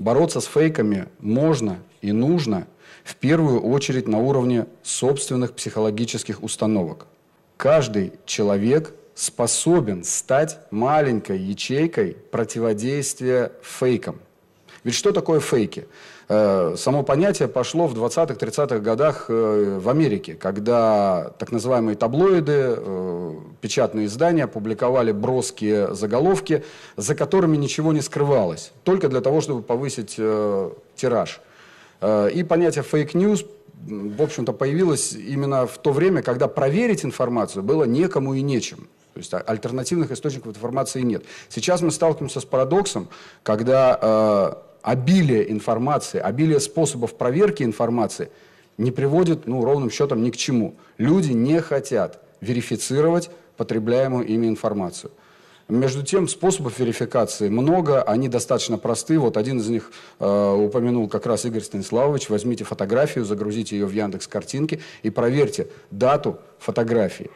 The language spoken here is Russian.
Бороться с фейками можно и нужно в первую очередь на уровне собственных психологических установок. Каждый человек способен стать маленькой ячейкой противодействия фейкам. Ведь что такое фейки? Э, само понятие пошло в 20-30-х годах э, в Америке, когда так называемые таблоиды э, печатные издания опубликовали броские заголовки, за которыми ничего не скрывалось, только для того, чтобы повысить э, тираж. Э, и понятие фейк-ньюс, в общем-то, появилось именно в то время, когда проверить информацию было некому и нечем. То есть а, альтернативных источников информации нет. Сейчас мы сталкиваемся с парадоксом, когда э, обилие информации, обилие способов проверки информации не приводит, ну, ровным счетом ни к чему. Люди не хотят верифицировать потребляемую ими информацию. Между тем, способов верификации много, они достаточно просты. Вот один из них э, упомянул как раз Игорь Станиславович. Возьмите фотографию, загрузите ее в Яндекс картинки и проверьте дату фотографии.